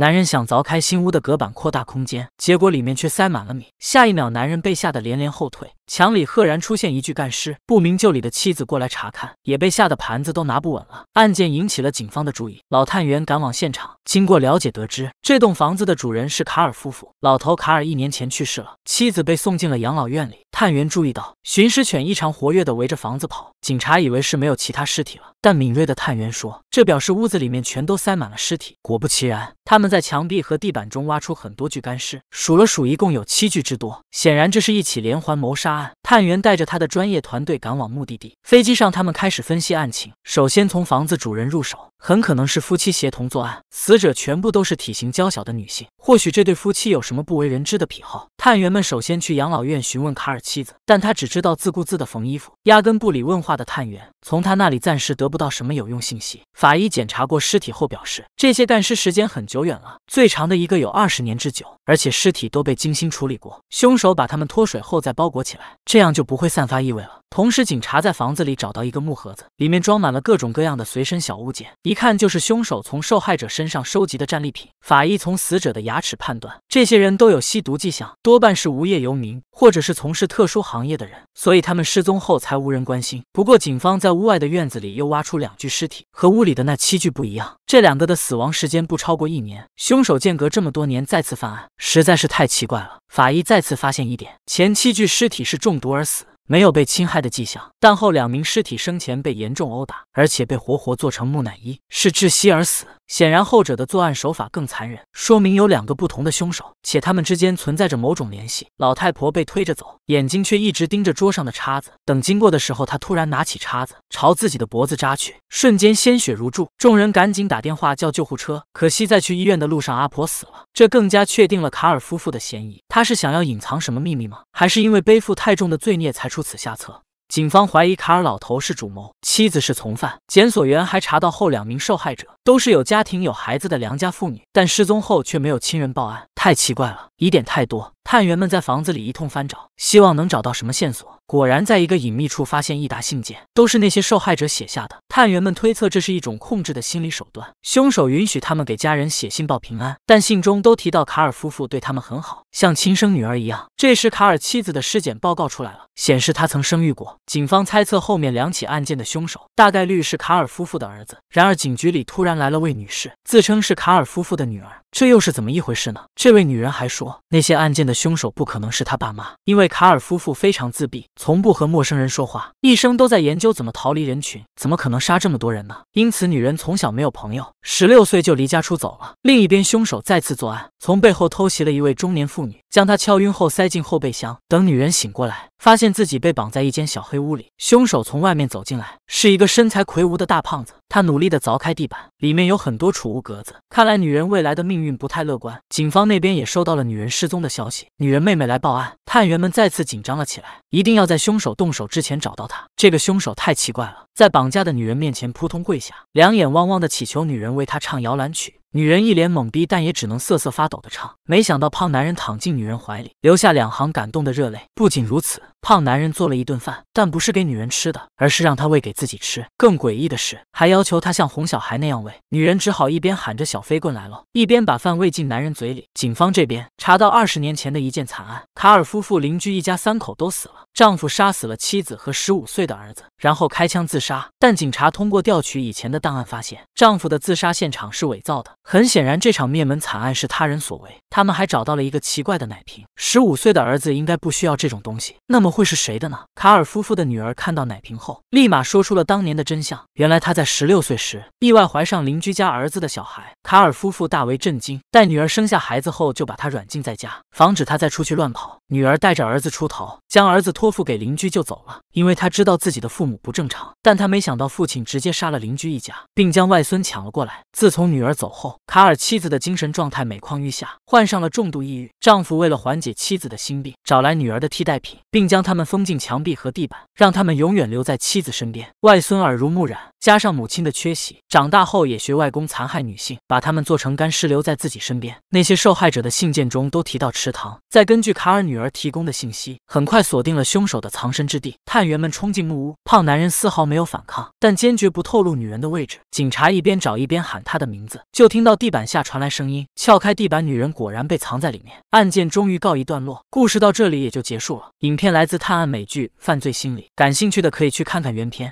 男人想凿开新屋的隔板扩大空间，结果里面却塞满了米。下一秒，男人被吓得连连后退。墙里赫然出现一具干尸，不明就里的妻子过来查看，也被吓得盘子都拿不稳了。案件引起了警方的注意，老探员赶往现场。经过了解，得知这栋房子的主人是卡尔夫妇，老头卡尔一年前去世了，妻子被送进了养老院里。探员注意到，巡尸犬异常活跃的围着房子跑。警察以为是没有其他尸体了，但敏锐的探员说，这表示屋子里面全都塞满了尸体。果不其然，他们在墙壁和地板中挖出很多具干尸，数了数，一共有七具之多。显然，这是一起连环谋杀。Ah, 探员带着他的专业团队赶往目的地。飞机上，他们开始分析案情。首先从房子主人入手，很可能是夫妻协同作案。死者全部都是体型娇小的女性，或许这对夫妻有什么不为人知的癖好。探员们首先去养老院询问卡尔妻子，但他只知道自顾自的缝衣服，压根不理问话的探员。从他那里暂时得不到什么有用信息。法医检查过尸体后表示，这些干尸时间很久远了，最长的一个有二十年之久，而且尸体都被精心处理过，凶手把他们脱水后再包裹起来。这这样就不会散发异味了。同时，警察在房子里找到一个木盒子，里面装满了各种各样的随身小物件，一看就是凶手从受害者身上收集的战利品。法医从死者的牙齿判断，这些人都有吸毒迹象，多半是无业游民或者是从事特殊行业的人，所以他们失踪后才无人关心。不过，警方在屋外的院子里又挖出两具尸体，和屋里的那七具不一样。这两个的死亡时间不超过一年，凶手间隔这么多年再次犯案，实在是太奇怪了。法医再次发现疑点：前七具尸体是中毒而死。没有被侵害的迹象，但后两名尸体生前被严重殴打，而且被活活做成木乃伊，是窒息而死。显然，后者的作案手法更残忍，说明有两个不同的凶手，且他们之间存在着某种联系。老太婆被推着走，眼睛却一直盯着桌上的叉子。等经过的时候，她突然拿起叉子朝自己的脖子扎去，瞬间鲜血如注。众人赶紧打电话叫救护车，可惜在去医院的路上，阿婆死了。这更加确定了卡尔夫妇的嫌疑。他是想要隐藏什么秘密吗？还是因为背负太重的罪孽才出？出此下策，警方怀疑卡尔老头是主谋，妻子是从犯。检索员还查到后两名受害者都是有家庭、有孩子的良家妇女，但失踪后却没有亲人报案，太奇怪了，疑点太多。探员们在房子里一通翻找，希望能找到什么线索。果然，在一个隐秘处发现一沓信件，都是那些受害者写下的。探员们推测这是一种控制的心理手段，凶手允许他们给家人写信报平安，但信中都提到卡尔夫妇对他们很好，像亲生女儿一样。这时，卡尔妻子的尸检报告出来了，显示他曾生育过。警方猜测后面两起案件的凶手大概率是卡尔夫妇的儿子。然而，警局里突然来了位女士，自称是卡尔夫妇的女儿，这又是怎么一回事呢？这位女人还说那些案件的。凶手不可能是他爸妈，因为卡尔夫妇非常自闭，从不和陌生人说话，一生都在研究怎么逃离人群，怎么可能杀这么多人呢？因此，女人从小没有朋友，十六岁就离家出走了。另一边，凶手再次作案。从背后偷袭了一位中年妇女，将她敲晕后塞进后备箱。等女人醒过来，发现自己被绑在一间小黑屋里。凶手从外面走进来，是一个身材魁梧的大胖子。他努力的凿开地板，里面有很多储物格子。看来女人未来的命运不太乐观。警方那边也收到了女人失踪的消息。女人妹妹来报案，探员们再次紧张了起来，一定要在凶手动手之前找到她。这个凶手太奇怪了，在绑架的女人面前扑通跪下，两眼汪汪的祈求女人为他唱摇篮曲。女人一脸懵逼，但也只能瑟瑟发抖的唱。没想到胖男人躺进女人怀里，留下两行感动的热泪。不仅如此。胖男人做了一顿饭，但不是给女人吃的，而是让她喂给自己吃。更诡异的是，还要求她像哄小孩那样喂。女人只好一边喊着“小飞棍来了”，一边把饭喂进男人嘴里。警方这边查到二十年前的一件惨案，卡尔夫妇邻居一家三口都死了，丈夫杀死了妻子和十五岁的儿子，然后开枪自杀。但警察通过调取以前的档案发现，丈夫的自杀现场是伪造的。很显然，这场灭门惨案是他人所为。他们还找到了一个奇怪的奶瓶，十五岁的儿子应该不需要这种东西。那么。会是谁的呢？卡尔夫妇的女儿看到奶瓶后，立马说出了当年的真相。原来她在十六岁时意外怀上邻居家儿子的小孩。卡尔夫妇大为震惊。待女儿生下孩子后，就把他软禁在家，防止他再出去乱跑。女儿带着儿子出逃，将儿子托付给邻居就走了。因为她知道自己的父母不正常，但她没想到父亲直接杀了邻居一家，并将外孙抢了过来。自从女儿走后，卡尔妻子的精神状态每况愈下，患上了重度抑郁。丈夫为了缓解妻子的心病，找来女儿的替代品，并将。将他们封进墙壁和地板，让他们永远留在妻子身边。外孙耳濡目染，加上母亲的缺席，长大后也学外公残害女性，把他们做成干尸留在自己身边。那些受害者的信件中都提到池塘。再根据卡尔女儿提供的信息，很快锁定了凶手的藏身之地。探员们冲进木屋，胖男人丝毫没有反抗，但坚决不透露女人的位置。警察一边找一边喊他的名字，就听到地板下传来声音。撬开地板，女人果然被藏在里面。案件终于告一段落，故事到这里也就结束了。影片来。自探案美剧《犯罪心理》，感兴趣的可以去看看原片。